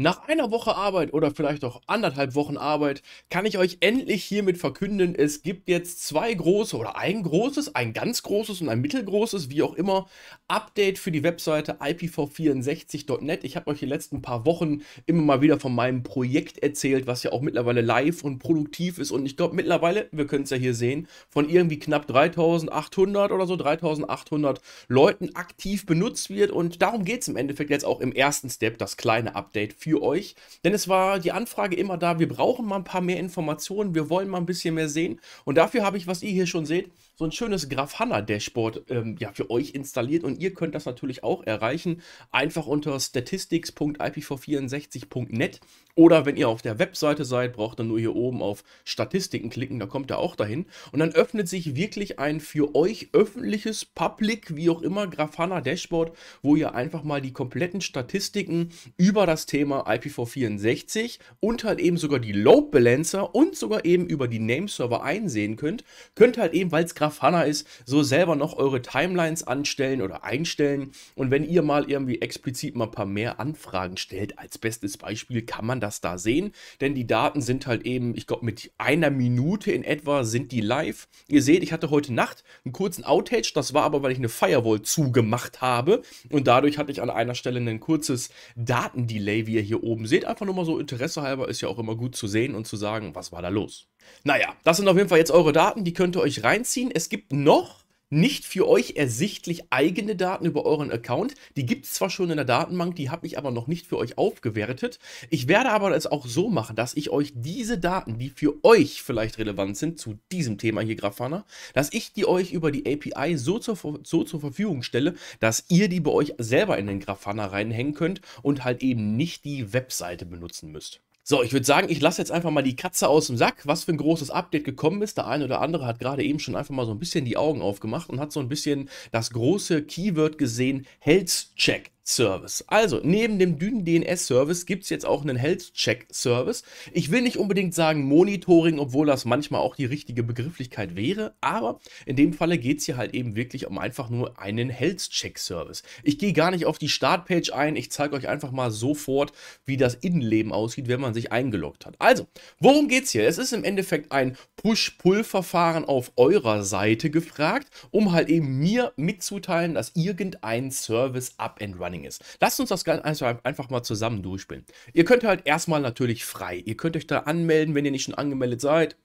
Nach einer Woche Arbeit oder vielleicht auch anderthalb Wochen Arbeit kann ich euch endlich hiermit verkünden, es gibt jetzt zwei große oder ein großes, ein ganz großes und ein mittelgroßes, wie auch immer, Update für die Webseite ipv64.net. Ich habe euch die letzten paar Wochen immer mal wieder von meinem Projekt erzählt, was ja auch mittlerweile live und produktiv ist und ich glaube mittlerweile, wir können es ja hier sehen, von irgendwie knapp 3800 oder so, 3800 Leuten aktiv benutzt wird und darum geht es im Endeffekt jetzt auch im ersten Step, das kleine Update für für euch. Denn es war die Anfrage immer da, wir brauchen mal ein paar mehr Informationen, wir wollen mal ein bisschen mehr sehen. Und dafür habe ich, was ihr hier schon seht, so ein schönes Grafana-Dashboard ähm, ja, für euch installiert und ihr könnt das natürlich auch erreichen. Einfach unter statistics.ipv64.net oder wenn ihr auf der Webseite seid, braucht ihr nur hier oben auf Statistiken klicken, da kommt ihr auch dahin. Und dann öffnet sich wirklich ein für euch öffentliches, public, wie auch immer, Grafana-Dashboard, wo ihr einfach mal die kompletten Statistiken über das Thema IPv64 und halt eben sogar die Load Balancer und sogar eben über die Name-Server einsehen könnt. Könnt halt eben, weil es Grafana Grafana ist, so selber noch eure Timelines anstellen oder einstellen. Und wenn ihr mal irgendwie explizit mal ein paar mehr Anfragen stellt, als bestes Beispiel kann man das da sehen. Denn die Daten sind halt eben, ich glaube, mit einer Minute in etwa sind die live. Ihr seht, ich hatte heute Nacht einen kurzen Outage. Das war aber, weil ich eine Firewall zugemacht habe. Und dadurch hatte ich an einer Stelle ein kurzes Datendelay, wie ihr hier oben seht. Einfach nur mal so Interesse halber ist ja auch immer gut zu sehen und zu sagen, was war da los. Naja, das sind auf jeden Fall jetzt eure Daten, die könnt ihr euch reinziehen. Es gibt noch nicht für euch ersichtlich eigene Daten über euren Account. Die gibt es zwar schon in der Datenbank, die habe ich aber noch nicht für euch aufgewertet. Ich werde aber es auch so machen, dass ich euch diese Daten, die für euch vielleicht relevant sind, zu diesem Thema hier Grafana, dass ich die euch über die API so zur, so zur Verfügung stelle, dass ihr die bei euch selber in den Grafana reinhängen könnt und halt eben nicht die Webseite benutzen müsst. So, ich würde sagen, ich lasse jetzt einfach mal die Katze aus dem Sack, was für ein großes Update gekommen ist. Der eine oder andere hat gerade eben schon einfach mal so ein bisschen die Augen aufgemacht und hat so ein bisschen das große Keyword gesehen, Health Check. Service. Also, neben dem dünen DNS Service gibt es jetzt auch einen Health Check Service. Ich will nicht unbedingt sagen Monitoring, obwohl das manchmal auch die richtige Begrifflichkeit wäre, aber in dem Falle geht es hier halt eben wirklich um einfach nur einen Health Check Service. Ich gehe gar nicht auf die Startpage ein, ich zeige euch einfach mal sofort, wie das Innenleben aussieht, wenn man sich eingeloggt hat. Also, worum geht es hier? Es ist im Endeffekt ein Push-Pull-Verfahren auf eurer Seite gefragt, um halt eben mir mitzuteilen, dass irgendein Service up and running Timing ist. Lasst uns das Ganze also einfach mal zusammen durchspielen. Ihr könnt halt erstmal natürlich frei. Ihr könnt euch da anmelden, wenn ihr nicht schon angemeldet seid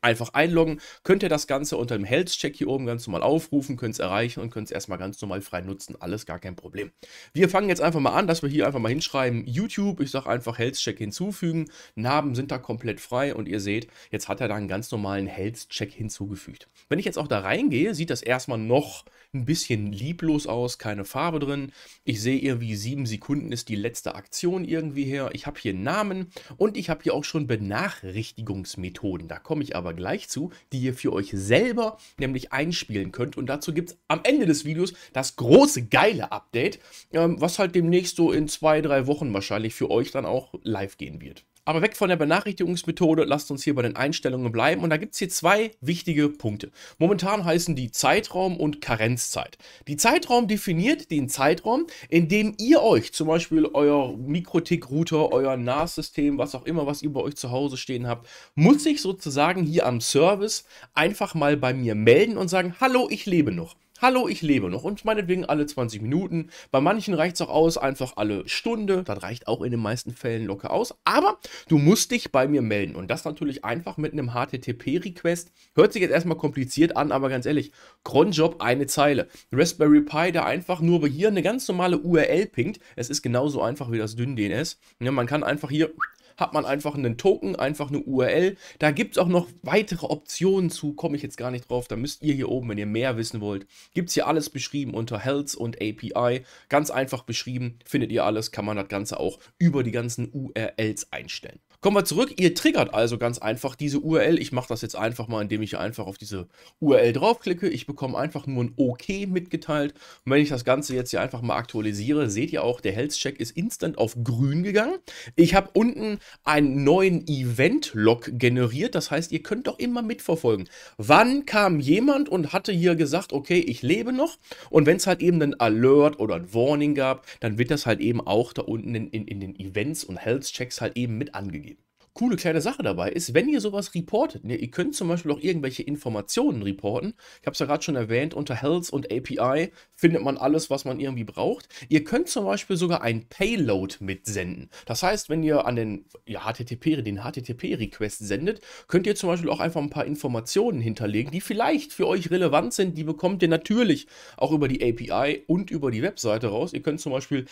einfach einloggen, könnt ihr das Ganze unter dem Health-Check hier oben ganz normal aufrufen, könnt es erreichen und könnt es erstmal ganz normal frei nutzen. Alles gar kein Problem. Wir fangen jetzt einfach mal an, dass wir hier einfach mal hinschreiben, YouTube, ich sage einfach Health-Check hinzufügen, Narben sind da komplett frei und ihr seht, jetzt hat er da einen ganz normalen Health-Check hinzugefügt. Wenn ich jetzt auch da reingehe, sieht das erstmal noch ein bisschen lieblos aus, keine Farbe drin. Ich sehe irgendwie sieben Sekunden ist die letzte Aktion irgendwie her. Ich habe hier Namen und ich habe hier auch schon Benachrichtigungsmethoden. Da komme ich aber gleich zu, die ihr für euch selber nämlich einspielen könnt. Und dazu gibt es am Ende des Videos das große geile Update, ähm, was halt demnächst so in zwei, drei Wochen wahrscheinlich für euch dann auch live gehen wird. Aber weg von der Benachrichtigungsmethode, lasst uns hier bei den Einstellungen bleiben. Und da gibt es hier zwei wichtige Punkte. Momentan heißen die Zeitraum und Karenzzeit. Die Zeitraum definiert den Zeitraum, in dem ihr euch zum Beispiel euer Mikrotik-Router, euer NAS-System, was auch immer, was ihr bei euch zu Hause stehen habt, muss sich sozusagen hier am Service einfach mal bei mir melden und sagen, hallo, ich lebe noch. Hallo, ich lebe noch und meinetwegen alle 20 Minuten. Bei manchen reicht es auch aus, einfach alle Stunde. Das reicht auch in den meisten Fällen locker aus. Aber du musst dich bei mir melden und das natürlich einfach mit einem HTTP-Request. Hört sich jetzt erstmal kompliziert an, aber ganz ehrlich, Cronjob eine Zeile. Raspberry Pi, der einfach nur hier eine ganz normale URL pingt. Es ist genauso einfach wie das dünne DNS. Ja, man kann einfach hier hat man einfach einen Token, einfach eine URL. Da gibt es auch noch weitere Optionen zu, komme ich jetzt gar nicht drauf. Da müsst ihr hier oben, wenn ihr mehr wissen wollt, gibt es hier alles beschrieben unter Health und API. Ganz einfach beschrieben, findet ihr alles, kann man das Ganze auch über die ganzen URLs einstellen. Kommen wir zurück, ihr triggert also ganz einfach diese URL. Ich mache das jetzt einfach mal, indem ich einfach auf diese URL draufklicke. Ich bekomme einfach nur ein OK mitgeteilt. Und wenn ich das Ganze jetzt hier einfach mal aktualisiere, seht ihr auch, der Health-Check ist instant auf grün gegangen. Ich habe unten einen neuen Event-Log generiert. Das heißt, ihr könnt doch immer mitverfolgen. Wann kam jemand und hatte hier gesagt, okay, ich lebe noch? Und wenn es halt eben einen Alert oder ein Warning gab, dann wird das halt eben auch da unten in, in, in den Events und Health-Checks halt eben mit angegeben coole kleine Sache dabei ist, wenn ihr sowas reportet, ne, ihr könnt zum Beispiel auch irgendwelche Informationen reporten. Ich habe es ja gerade schon erwähnt, unter Health und API findet man alles, was man irgendwie braucht. Ihr könnt zum Beispiel sogar ein Payload mitsenden. Das heißt, wenn ihr an den ja, HTTP, den HTTP-Request sendet, könnt ihr zum Beispiel auch einfach ein paar Informationen hinterlegen, die vielleicht für euch relevant sind. Die bekommt ihr natürlich auch über die API und über die Webseite raus. Ihr könnt zum Beispiel,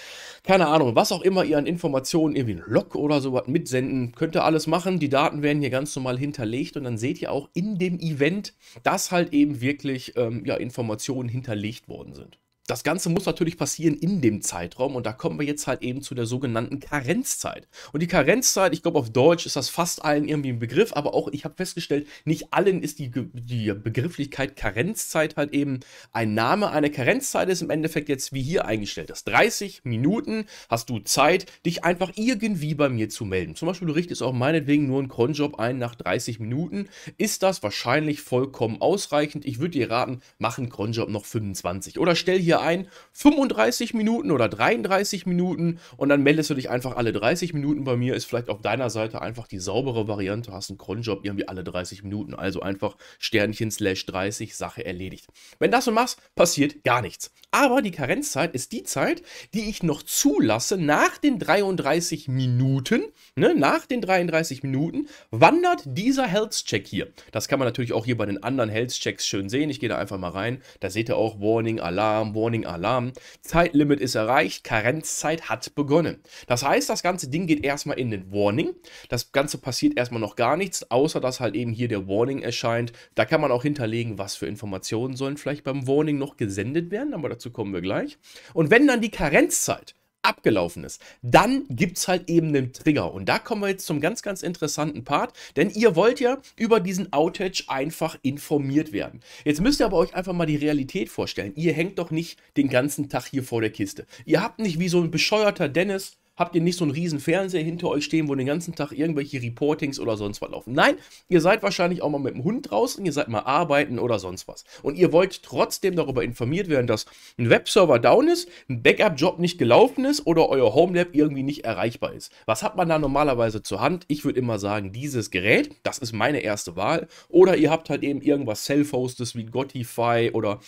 keine Ahnung, was auch immer ihr an Informationen, irgendwie ein Log oder sowas mitsenden, könnt ihr alle alles machen. Die Daten werden hier ganz normal hinterlegt und dann seht ihr auch in dem Event, dass halt eben wirklich ähm, ja, Informationen hinterlegt worden sind. Das Ganze muss natürlich passieren in dem Zeitraum und da kommen wir jetzt halt eben zu der sogenannten Karenzzeit. Und die Karenzzeit, ich glaube auf Deutsch ist das fast allen irgendwie ein Begriff, aber auch ich habe festgestellt, nicht allen ist die, die Begrifflichkeit Karenzzeit halt eben ein Name. Eine Karenzzeit ist im Endeffekt jetzt wie hier eingestellt. Das 30 Minuten hast du Zeit, dich einfach irgendwie bei mir zu melden. Zum Beispiel, du richtest auch meinetwegen nur einen Cronjob ein nach 30 Minuten. Ist das wahrscheinlich vollkommen ausreichend? Ich würde dir raten, mach einen Cronjob noch 25 oder stell hier hier ein 35 Minuten oder 33 Minuten und dann meldest du dich einfach alle 30 Minuten bei mir. Ist vielleicht auf deiner Seite einfach die saubere Variante, hast einen Cronjob irgendwie alle 30 Minuten. Also einfach Sternchen slash 30, Sache erledigt. Wenn das so machst, passiert gar nichts. Aber die Karenzzeit ist die Zeit, die ich noch zulasse nach den 33 Minuten. Ne, nach den 33 Minuten wandert dieser Health Check hier. Das kann man natürlich auch hier bei den anderen Health Checks schön sehen. Ich gehe da einfach mal rein. Da seht ihr auch Warning, Alarm, Warning. Warning Alarm. Zeitlimit ist erreicht, Karenzzeit hat begonnen. Das heißt, das ganze Ding geht erstmal in den Warning. Das Ganze passiert erstmal noch gar nichts, außer dass halt eben hier der Warning erscheint. Da kann man auch hinterlegen, was für Informationen sollen vielleicht beim Warning noch gesendet werden, aber dazu kommen wir gleich. Und wenn dann die Karenzzeit abgelaufen ist. Dann gibt es halt eben einen Trigger. Und da kommen wir jetzt zum ganz, ganz interessanten Part, denn ihr wollt ja über diesen Outage einfach informiert werden. Jetzt müsst ihr aber euch einfach mal die Realität vorstellen. Ihr hängt doch nicht den ganzen Tag hier vor der Kiste. Ihr habt nicht wie so ein bescheuerter Dennis habt ihr nicht so einen riesen Fernseher hinter euch stehen, wo den ganzen Tag irgendwelche Reportings oder sonst was laufen. Nein, ihr seid wahrscheinlich auch mal mit dem Hund draußen, ihr seid mal arbeiten oder sonst was. Und ihr wollt trotzdem darüber informiert werden, dass ein Webserver down ist, ein Backup-Job nicht gelaufen ist oder euer Homelab irgendwie nicht erreichbar ist. Was hat man da normalerweise zur Hand? Ich würde immer sagen, dieses Gerät, das ist meine erste Wahl. Oder ihr habt halt eben irgendwas Self-Hostes wie Gotify oder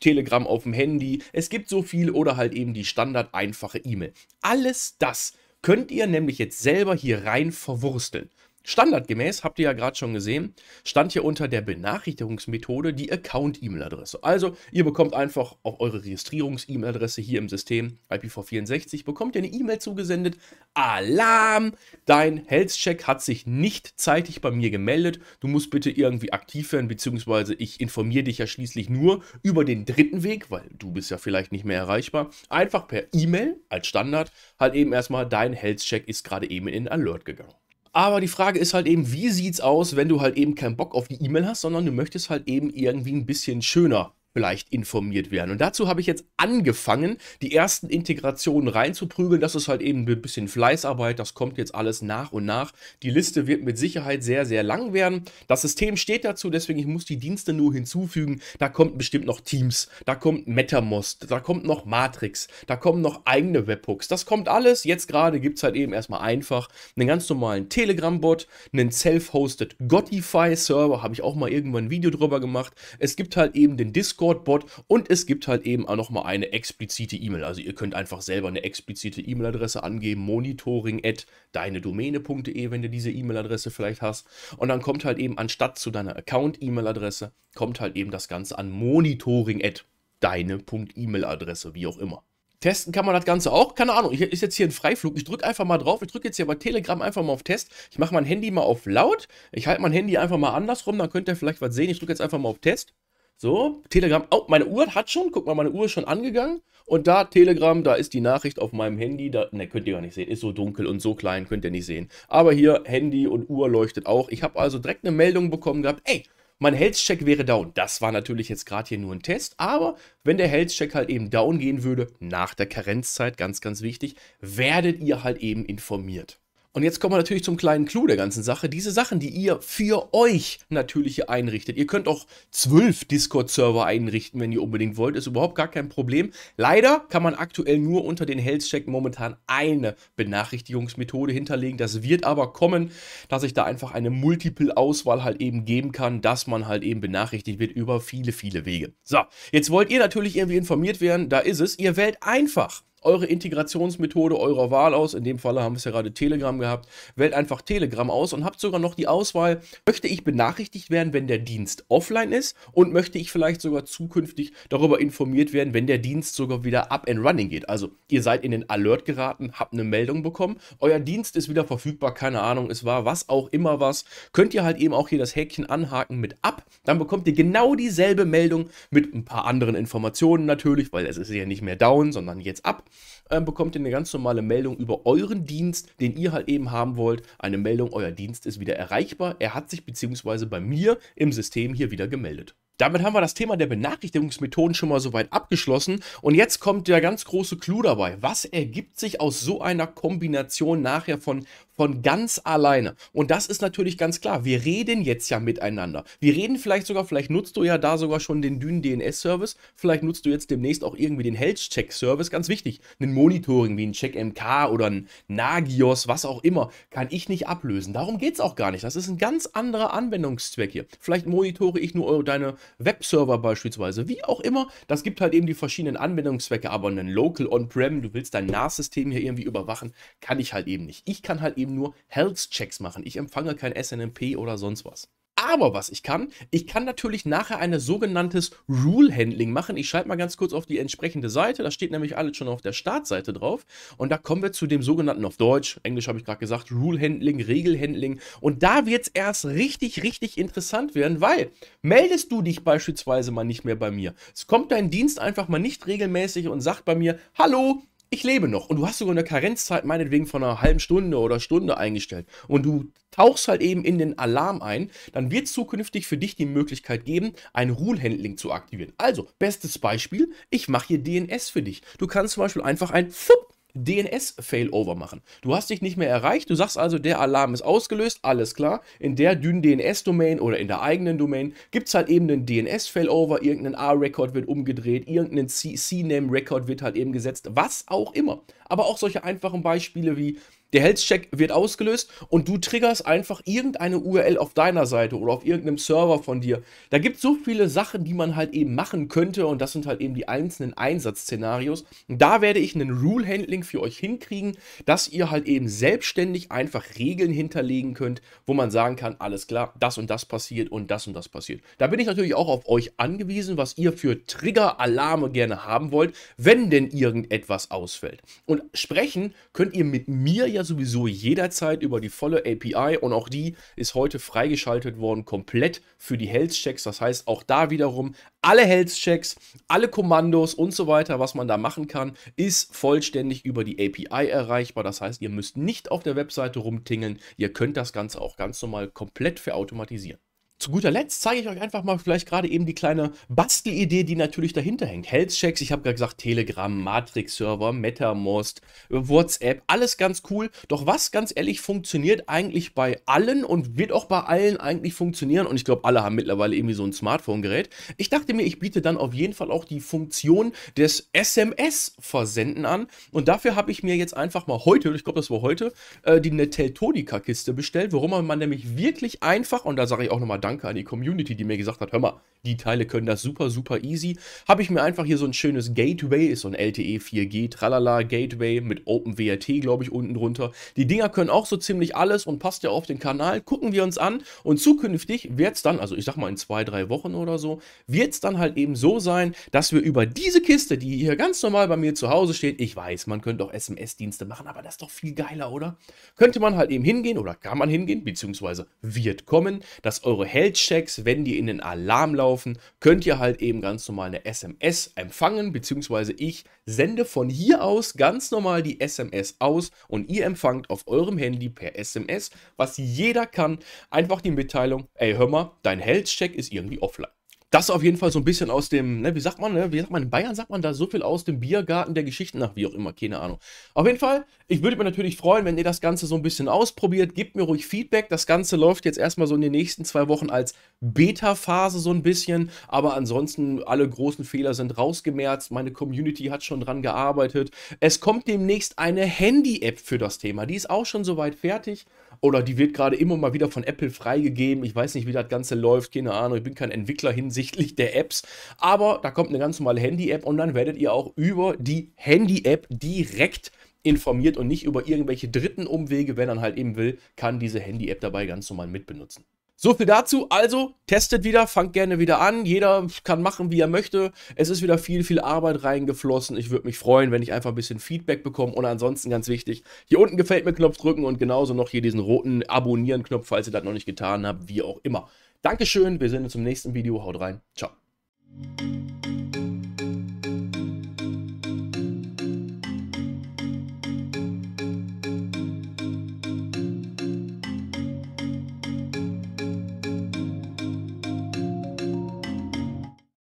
Telegram auf dem Handy. Es gibt so viel oder halt eben die standard einfache E-Mail. Alles da das könnt ihr nämlich jetzt selber hier rein verwursteln. Standardgemäß, habt ihr ja gerade schon gesehen, stand hier unter der Benachrichtigungsmethode die Account-E-Mail-Adresse. Also ihr bekommt einfach auf eure Registrierungs-E-Mail-Adresse hier im System IPv64, bekommt ihr eine E-Mail zugesendet, Alarm, dein Health-Check hat sich nicht zeitig bei mir gemeldet, du musst bitte irgendwie aktiv werden, beziehungsweise ich informiere dich ja schließlich nur über den dritten Weg, weil du bist ja vielleicht nicht mehr erreichbar, einfach per E-Mail als Standard halt eben erstmal, dein Health-Check ist gerade eben in Alert gegangen. Aber die Frage ist halt eben, wie sieht's aus, wenn du halt eben keinen Bock auf die E-Mail hast, sondern du möchtest halt eben irgendwie ein bisschen schöner vielleicht informiert werden. Und dazu habe ich jetzt angefangen, die ersten Integrationen reinzuprügeln. Das ist halt eben ein bisschen Fleißarbeit. Das kommt jetzt alles nach und nach. Die Liste wird mit Sicherheit sehr, sehr lang werden. Das System steht dazu, deswegen ich muss die Dienste nur hinzufügen. Da kommt bestimmt noch Teams, da kommt MetaMost, da kommt noch Matrix, da kommen noch eigene Webhooks. Das kommt alles. Jetzt gerade gibt es halt eben erstmal einfach einen ganz normalen Telegram-Bot, einen self-hosted Gotify-Server, habe ich auch mal irgendwann ein Video drüber gemacht. Es gibt halt eben den Discord Antwortbot und es gibt halt eben auch nochmal eine explizite E-Mail. Also ihr könnt einfach selber eine explizite E-Mail-Adresse angeben, monitoring at deinedomäne.de, wenn du diese E-Mail-Adresse vielleicht hast. Und dann kommt halt eben anstatt zu deiner Account-E-Mail-Adresse, kommt halt eben das Ganze an monitoring at deine.e-Mail-Adresse, wie auch immer. Testen kann man das Ganze auch. Keine Ahnung, ich, ist jetzt hier ein Freiflug. Ich drücke einfach mal drauf. Ich drücke jetzt hier bei Telegram einfach mal auf Test. Ich mache mein Handy mal auf laut. Ich halte mein Handy einfach mal andersrum. Dann könnt ihr vielleicht was sehen. Ich drücke jetzt einfach mal auf Test. So, Telegram, oh, meine Uhr hat schon, guck mal, meine Uhr ist schon angegangen. Und da, Telegram, da ist die Nachricht auf meinem Handy. Da, ne, könnt ihr gar nicht sehen. Ist so dunkel und so klein, könnt ihr nicht sehen. Aber hier, Handy und Uhr leuchtet auch. Ich habe also direkt eine Meldung bekommen gehabt, ey, mein Health-Check wäre down. Das war natürlich jetzt gerade hier nur ein Test, aber wenn der Health-Check halt eben down gehen würde, nach der Karenzzeit, ganz, ganz wichtig, werdet ihr halt eben informiert. Und jetzt kommen wir natürlich zum kleinen Clou der ganzen Sache. Diese Sachen, die ihr für euch natürlich hier einrichtet. Ihr könnt auch zwölf Discord-Server einrichten, wenn ihr unbedingt wollt. Ist überhaupt gar kein Problem. Leider kann man aktuell nur unter den Health-Check momentan eine Benachrichtigungsmethode hinterlegen. Das wird aber kommen, dass ich da einfach eine Multiple-Auswahl halt eben geben kann, dass man halt eben benachrichtigt wird über viele, viele Wege. So, jetzt wollt ihr natürlich irgendwie informiert werden. Da ist es. Ihr wählt einfach eure Integrationsmethode eurer Wahl aus. In dem Fall haben wir es ja gerade Telegram gehabt. Wählt einfach Telegram aus und habt sogar noch die Auswahl, möchte ich benachrichtigt werden, wenn der Dienst offline ist und möchte ich vielleicht sogar zukünftig darüber informiert werden, wenn der Dienst sogar wieder up and running geht. Also ihr seid in den Alert geraten, habt eine Meldung bekommen, euer Dienst ist wieder verfügbar, keine Ahnung, es war was auch immer was. Könnt ihr halt eben auch hier das Häkchen anhaken mit ab, dann bekommt ihr genau dieselbe Meldung mit ein paar anderen Informationen natürlich, weil es ist ja nicht mehr down, sondern jetzt ab ähm, bekommt ihr eine ganz normale Meldung über euren Dienst, den ihr halt eben haben wollt. Eine Meldung, euer Dienst ist wieder erreichbar. Er hat sich beziehungsweise bei mir im System hier wieder gemeldet. Damit haben wir das Thema der Benachrichtigungsmethoden schon mal soweit abgeschlossen. Und jetzt kommt der ganz große Clou dabei. Was ergibt sich aus so einer Kombination nachher von von ganz alleine. Und das ist natürlich ganz klar. Wir reden jetzt ja miteinander. Wir reden vielleicht sogar, vielleicht nutzt du ja da sogar schon den Dünen DNS-Service. Vielleicht nutzt du jetzt demnächst auch irgendwie den Health-Check-Service. Ganz wichtig. Ein Monitoring wie ein Check-MK oder ein Nagios, was auch immer, kann ich nicht ablösen. Darum geht es auch gar nicht. Das ist ein ganz anderer Anwendungszweck hier. Vielleicht monitore ich nur deine Webserver beispielsweise. Wie auch immer. Das gibt halt eben die verschiedenen Anwendungszwecke. Aber ein Local On-Prem, du willst dein NAS-System hier irgendwie überwachen, kann ich halt eben nicht. Ich kann halt eben eben nur Health-Checks machen. Ich empfange kein SNMP oder sonst was. Aber was ich kann, ich kann natürlich nachher ein sogenanntes Rule-Handling machen. Ich schalte mal ganz kurz auf die entsprechende Seite. Da steht nämlich alles schon auf der Startseite drauf. Und da kommen wir zu dem sogenannten auf Deutsch, Englisch habe ich gerade gesagt, Rule-Handling, Regel-Handling. Und da wird es erst richtig, richtig interessant werden, weil meldest du dich beispielsweise mal nicht mehr bei mir. Es kommt dein Dienst einfach mal nicht regelmäßig und sagt bei mir, hallo, ich lebe noch und du hast sogar eine Karenzzeit meinetwegen von einer halben Stunde oder Stunde eingestellt und du tauchst halt eben in den Alarm ein, dann wird es zukünftig für dich die Möglichkeit geben, ein Rule-Handling zu aktivieren. Also, bestes Beispiel, ich mache hier DNS für dich. Du kannst zum Beispiel einfach ein Fupp DNS-Failover machen. Du hast dich nicht mehr erreicht, du sagst also, der Alarm ist ausgelöst, alles klar. In der dünnen DNS-Domain oder in der eigenen Domain gibt es halt eben einen DNS-Failover, irgendein A-Record wird umgedreht, irgendein cname name record wird halt eben gesetzt, was auch immer. Aber auch solche einfachen Beispiele wie der Health-Check wird ausgelöst und du triggerst einfach irgendeine URL auf deiner Seite oder auf irgendeinem Server von dir. Da gibt es so viele Sachen, die man halt eben machen könnte und das sind halt eben die einzelnen Einsatzszenarios. Und da werde ich einen Rule-Handling für euch hinkriegen, dass ihr halt eben selbstständig einfach Regeln hinterlegen könnt, wo man sagen kann, alles klar, das und das passiert und das und das passiert. Da bin ich natürlich auch auf euch angewiesen, was ihr für Trigger-Alarme gerne haben wollt, wenn denn irgendetwas ausfällt. Und sprechen könnt ihr mit mir ja ja sowieso jederzeit über die volle API und auch die ist heute freigeschaltet worden, komplett für die Health-Checks. Das heißt, auch da wiederum alle Health-Checks, alle Kommandos und so weiter, was man da machen kann, ist vollständig über die API erreichbar. Das heißt, ihr müsst nicht auf der Webseite rumtingeln. Ihr könnt das Ganze auch ganz normal komplett verautomatisieren zu guter Letzt zeige ich euch einfach mal vielleicht gerade eben die kleine Bastelidee, die natürlich dahinter hängt. Health-Checks, ich habe gerade gesagt, Telegram, Matrix-Server, MetaMost, WhatsApp, alles ganz cool. Doch was ganz ehrlich funktioniert eigentlich bei allen und wird auch bei allen eigentlich funktionieren und ich glaube, alle haben mittlerweile irgendwie so ein Smartphone-Gerät. Ich dachte mir, ich biete dann auf jeden Fall auch die Funktion des SMS-Versenden an und dafür habe ich mir jetzt einfach mal heute, ich glaube, das war heute, äh, die Teltonika-Kiste bestellt, worum man nämlich wirklich einfach, und da sage ich auch nochmal Danke an die Community, die mir gesagt hat, hör mal, die Teile können das super, super easy. Habe ich mir einfach hier so ein schönes Gateway, ist so ein LTE 4G, tralala Gateway mit OpenWRT, glaube ich, unten drunter. Die Dinger können auch so ziemlich alles und passt ja auf den Kanal. Gucken wir uns an und zukünftig wird es dann, also ich sag mal in zwei, drei Wochen oder so, wird es dann halt eben so sein, dass wir über diese Kiste, die hier ganz normal bei mir zu Hause steht, ich weiß, man könnte auch SMS-Dienste machen, aber das ist doch viel geiler, oder? Könnte man halt eben hingehen oder kann man hingehen, beziehungsweise wird kommen, dass eure Health-Checks, wenn die in den Alarm laufen, laufen, könnt ihr halt eben ganz normal eine SMS empfangen, beziehungsweise ich sende von hier aus ganz normal die SMS aus und ihr empfangt auf eurem Handy per SMS, was jeder kann, einfach die Mitteilung, ey hör mal, dein Health-Check ist irgendwie offline das auf jeden Fall so ein bisschen aus dem, ne, wie sagt man, ne, wie sagt man, in Bayern sagt man da so viel aus dem Biergarten der Geschichten nach, wie auch immer, keine Ahnung. Auf jeden Fall, ich würde mich natürlich freuen, wenn ihr das Ganze so ein bisschen ausprobiert. Gebt mir ruhig Feedback. Das Ganze läuft jetzt erstmal so in den nächsten zwei Wochen als Beta-Phase so ein bisschen, aber ansonsten alle großen Fehler sind rausgemerzt. Meine Community hat schon dran gearbeitet. Es kommt demnächst eine Handy-App für das Thema. Die ist auch schon soweit fertig oder die wird gerade immer mal wieder von Apple freigegeben. Ich weiß nicht, wie das Ganze läuft, keine Ahnung. Ich bin kein Entwickler hinsichtlich der Apps, aber da kommt eine ganz normale Handy-App und dann werdet ihr auch über die Handy-App direkt informiert und nicht über irgendwelche dritten Umwege. Wenn man halt eben will, kann diese Handy-App dabei ganz normal mitbenutzen. So viel dazu. Also testet wieder, fangt gerne wieder an. Jeder kann machen, wie er möchte. Es ist wieder viel, viel Arbeit reingeflossen. Ich würde mich freuen, wenn ich einfach ein bisschen Feedback bekomme. Und ansonsten ganz wichtig, hier unten gefällt mir Knopf drücken und genauso noch hier diesen roten Abonnieren-Knopf, falls ihr das noch nicht getan habt, wie auch immer. Dankeschön, wir sehen uns im nächsten Video. Haut rein. Ciao.